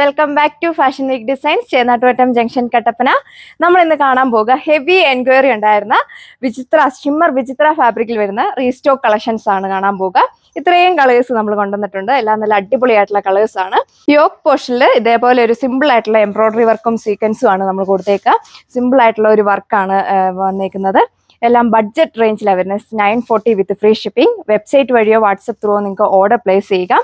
welcome back to fashion week designs Chennattuvattam junction Kattappana നമ്മൾ ഇന്ന് കാണാൻ പോകുക ഹെവി എൻക്വയറി ഉണ്ടായിരുന്ന വിചിത്ര ഷിമ്മർ വിചിത്ര ഫാബ്രിക്കിൽ വരുന്ന റീസ്റ്റോക്ക് കളക്ഷൻസ് ആണ് കാണാൻ പോകുക ഇത്രയും കളേഴ്സ് നമ്മൾ കൊണ്ടുവന്നിട്ടുണ്ട് എല്ലാം നല്ല അടിപൊളിയായിട്ടുള്ള കളേഴ്സ് ആണ് യോക്ക് പോഷനിൽ ഇതേപോലെ ഒരു സിമ്പിൾ ആയിട്ടുള്ള എംബ്രോയിഡറി വർക്കും സീക്വൻസും ആണ് നമ്മൾ കൊടുത്തേക്കുക സിമ്പിൾ ആയിട്ടുള്ള ഒരു വർക്കാണ് വന്നേക്കുന്നത് എല്ലാം ബഡ്ജറ്റ് റേഞ്ചിലാണ് വരുന്നത് nine forty with free shipping website വഴിയോ വാട്സപ്പ് ത്രൂ നിങ്ങൾക്ക് ഓർഡർ പ്ലേസ് ചെയ്യുക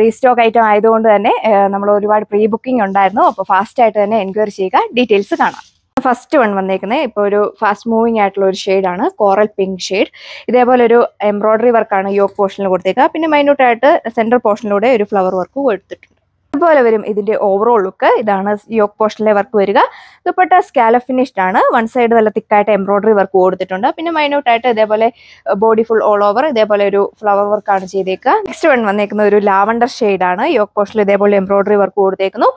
റീസ്റ്റോക്ക് ഐറ്റം ആയതുകൊണ്ട് തന്നെ നമ്മൾ ഒരുപാട് പ്രീ ബുക്കിംഗ് ഉണ്ടായിരുന്നു അപ്പോൾ ആയിട്ട് തന്നെ എൻക്വയറി ചെയ്യുക ഡീറ്റെയിൽസ് കാണാം ഫസ്റ്റ് വൺ വന്നേക്കുന്നത് ഇപ്പോൾ ഒരു ഫാസ്റ്റ് മൂവിങ് ആയിട്ടുള്ള ഒരു ഷെയ്ഡാണ് കോറൽ പിങ്ക് ഷെയ്ഡ് ഇതേപോലെ ഒരു എംബ്രോയ്ഡറി വർക്കാണ് യോക്ക് പോർഷനിൽ കൊടുത്തേക്കുക പിന്നെ മൈന്യൂട്ടായിട്ട് സെൻട്രൽ പോർഷനിലൂടെ ഒരു ഫ്ലവർ വർക്ക് കൊടുത്തിട്ടുണ്ട് ഇതുപോലെ വരും ഇതിന്റെ ഓവറോൾ ലുക്ക് ഇതാണ് യോക്ക് പോർഷനിലെ വർക്ക് വരിക ദുപ്പട്ട സ്കാല ഫിനിഷ്ഡ് ആണ് വൺ സൈഡ് നല്ല തിക്കായിട്ട് എംബ്രോയിഡറി വർക്ക് കൊടുത്തിട്ടുണ്ട് പിന്നെ മൈന്യൂട്ടായിട്ട് ഇതേപോലെ ബോഡി ഫുൾ ഓൾ ഓവർ ഇതേപോലെ ഒരു ഫ്ലവർ വർക്കാണ് ചെയ്തേക്കുക നെക്സ്റ്റ് വൺ വന്നേക്കുന്ന ഒരു ലാവണ്ടർ ആണ് യോക്ക് പോർഷനിൽ ഇതേപോലെ എംബ്രോയിഡറി വർക്ക് കൊടുത്തേക്കുന്നു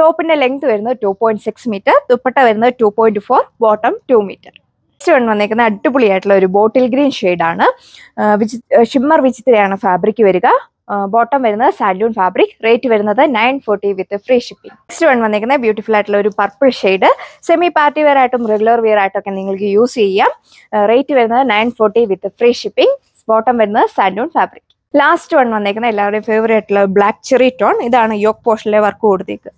ടോപ്പിന്റെ ലെങ്ത് വരുന്നത് two point six meter dupatta വരുന്നത് two point four bottom two meter next one വന്നേക്കുന്ന അടിപൊളിയായിട്ടുള്ള ഒരു ബോട്ടിൽ ഗ്രീൻ ആണ് വിചി ഷിമ്മർ വിചിത്രയാണ് ഫാബ്രിക് വരിക ബോട്ടം വരുന്നത് സാലൂൺ ഫാബ്രിക് റേറ്റ് വരുന്നത് nine forty with free shipping next one വന്നിരിക്കുന്നത് ബ്യൂട്ടിഫുൾ ആയിട്ടുള്ള ഒരു purple shade semi party wear ആയിട്ടും റെഗുലർ വെയർ ആയിട്ടും ഒക്കെ നിങ്ങൾക്ക് യൂസ് ചെയ്യാം റേറ്റ് വരുന്നത് nine forty with free shipping bottom വരുന്നത് സാലൂൺ ഫാബ്രിക് ലാസ്റ്റ് വൺ വന്നിരിക്കുന്നത് എല്ലാവരുടെയും ഫേവറേറ്റ് ആയിട്ടുള്ള ബ്ലാക്ക് ചെറി ടോൺ ഇതാണ് യോക്ക് പോഷനിലെ വർക്ക് കൊടുത്തേക്ക്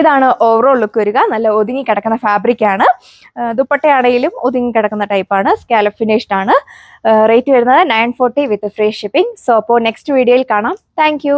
ഇതാണ് ഓവറോൾ ലുക്ക് വരിക നല്ല ഒതുങ്ങി കിടക്കുന്ന ഫാബ്രിക്കാണ് ദുപ്പട്ടയാണെങ്കിലും ഒതുങ്ങി കിടക്കുന്ന ടൈപ്പാണ് സ്കാലപ്പ് ഫിനിഷ്ഡ് ആണ് റേറ്റ് വരുന്നത് nine forty with free shipping so അപ്പോൾ നെക്സ്റ്റ് വീഡിയോയിൽ കാണാം താങ്ക്